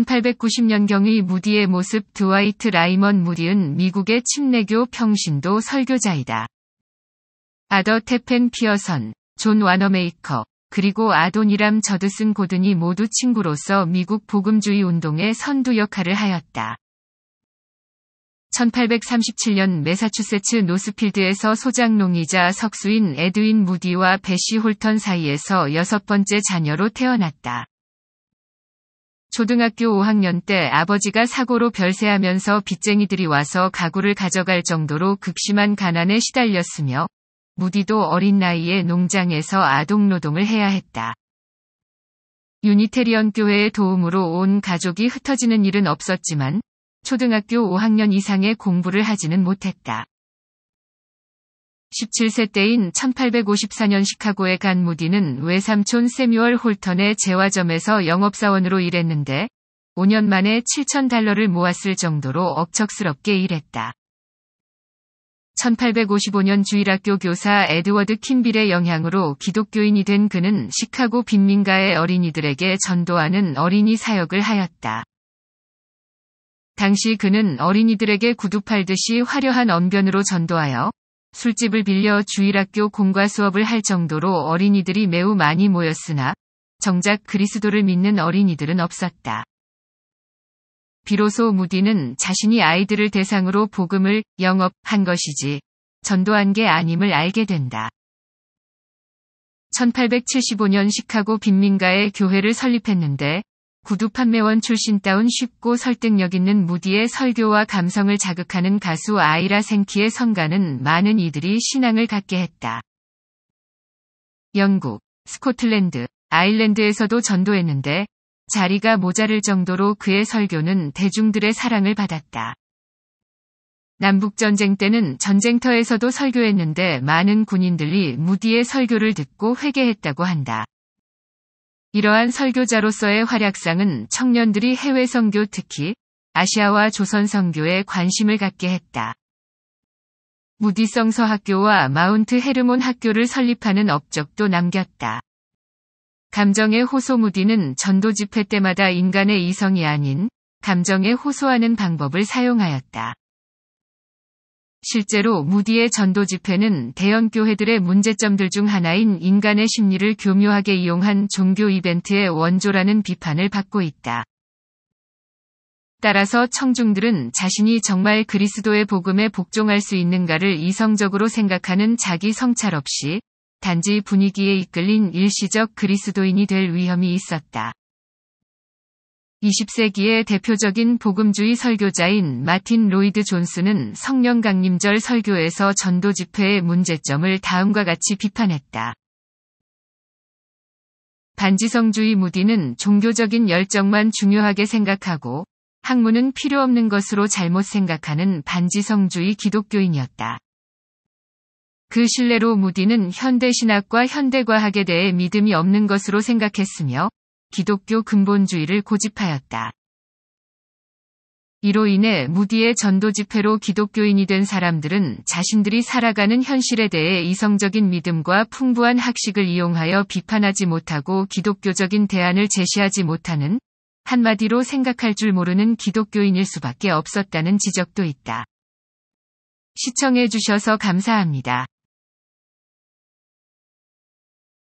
1890년경의 무디의 모습 드와이트 라이먼 무디은 미국의 침례교 평신도 설교자이다. 아더 테펜 피어선, 존 와너메이커, 그리고 아도니람 저드슨 고든이 모두 친구로서 미국 복음주의 운동의 선두 역할을 하였다. 1837년 메사추세츠 노스필드에서 소장농이자 석수인 에드윈 무디와 베시 홀턴 사이에서 여섯 번째 자녀로 태어났다. 초등학교 5학년 때 아버지가 사고로 별세하면서 빚쟁이들이 와서 가구를 가져갈 정도로 극심한 가난에 시달렸으며 무디도 어린 나이에 농장에서 아동노동을 해야 했다. 유니테리언 교회의 도움으로 온 가족이 흩어지는 일은 없었지만 초등학교 5학년 이상의 공부를 하지는 못했다. 17세 때인 1854년 시카고에 간 무디는 외삼촌 세뮤얼 홀턴의 재화점에서 영업사원으로 일했는데 5년 만에 7천달러를 모았을 정도로 억척스럽게 일했다. 1855년 주일학교 교사 에드워드 킨빌의 영향으로 기독교인이 된 그는 시카고 빈민가의 어린이들에게 전도하는 어린이 사역을 하였다. 당시 그는 어린이들에게 구두 팔듯이 화려한 언변으로 전도하여 술집을 빌려 주일학교 공과 수업을 할 정도로 어린이들이 매우 많이 모였으나 정작 그리스도를 믿는 어린이들은 없었다. 비로소 무디는 자신이 아이들을 대상으로 복음을 영업한 것이지 전도한 게 아님을 알게 된다. 1875년 시카고 빈민가에 교회를 설립했는데 구두 판매원 출신다운 쉽고 설득력 있는 무디의 설교와 감성을 자극하는 가수 아이라 생키의 성가는 많은 이들이 신앙을 갖게 했다. 영국, 스코틀랜드, 아일랜드에서도 전도했는데 자리가 모자랄 정도로 그의 설교는 대중들의 사랑을 받았다. 남북전쟁 때는 전쟁터에서도 설교했는데 많은 군인들이 무디의 설교를 듣고 회개했다고 한다. 이러한 설교자로서의 활약상은 청년들이 해외 선교 특히 아시아와 조선 선교에 관심을 갖게 했다. 무디성서 학교와 마운트 헤르몬 학교를 설립하는 업적도 남겼다. 감정의 호소 무디는 전도 집회 때마다 인간의 이성이 아닌 감정에 호소하는 방법을 사용하였다. 실제로 무디의 전도 집회는 대형 교회들의 문제점들 중 하나인 인간의 심리를 교묘하게 이용한 종교 이벤트의 원조라는 비판을 받고 있다. 따라서 청중들은 자신이 정말 그리스도의 복음에 복종할 수 있는가를 이성적으로 생각하는 자기 성찰 없이 단지 분위기에 이끌린 일시적 그리스도인이 될 위험이 있었다. 20세기의 대표적인 복음주의 설교자인 마틴 로이드 존스는 성령 강림절 설교에서 전도 집회의 문제점을 다음과 같이 비판했다. 반지성주의 무디는 종교적인 열정만 중요하게 생각하고 학문은 필요 없는 것으로 잘못 생각하는 반지성주의 기독교인이었다. 그 신뢰로 무디는 현대 신학과 현대 과학에 대해 믿음이 없는 것으로 생각했으며 기독교 근본주의를 고집하였다. 이로 인해 무디의 전도 집회로 기독교인이 된 사람들은 자신들이 살아가는 현실에 대해 이성적인 믿음과 풍부한 학식을 이용하여 비판하지 못하고 기독교적인 대안을 제시하지 못하는 한마디로 생각할 줄 모르는 기독교인일 수밖에 없었다는 지적도 있다. 시청해주셔서 감사합니다.